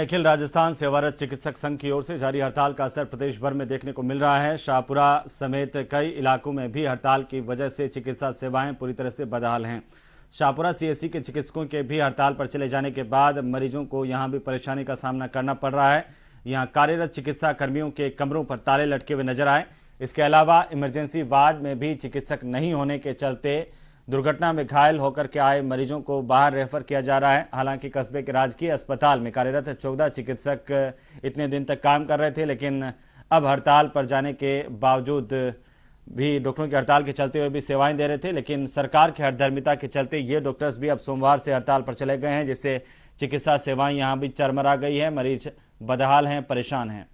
अखिल राजस्थान सेवारत चिकित्सक संघ की ओर से जारी हड़ताल का असर प्रदेश भर में देखने को मिल रहा है शाहपुरा समेत कई इलाकों में भी हड़ताल की वजह से चिकित्सा सेवाएं पूरी तरह से बदहाल हैं शाहपुरा सीएससी के चिकित्सकों के भी हड़ताल पर चले जाने के बाद मरीजों को यहां भी परेशानी का सामना करना पड़ रहा है यहां कार्यरत चिकित्सा कर्मियों के कमरों पर ताले लटके हुए नजर आए इसके अलावा इमरजेंसी वार्ड में भी चिकित्सक नहीं होने के चलते दुर्घटना में घायल होकर के आए मरीजों को बाहर रेफर किया जा रहा है हालांकि कस्बे के राजकीय अस्पताल में कार्यरत चौदह चिकित्सक इतने दिन तक काम कर रहे थे लेकिन अब हड़ताल पर जाने के बावजूद भी डॉक्टरों की हड़ताल के चलते हुए भी सेवाएं दे रहे थे लेकिन सरकार की हरधर्मिता के चलते ये डॉक्टर्स भी अब सोमवार से हड़ताल पर चले गए हैं जिससे चिकित्सा सेवाएं यहाँ भी चरमरा गई है मरीज बदहाल हैं परेशान हैं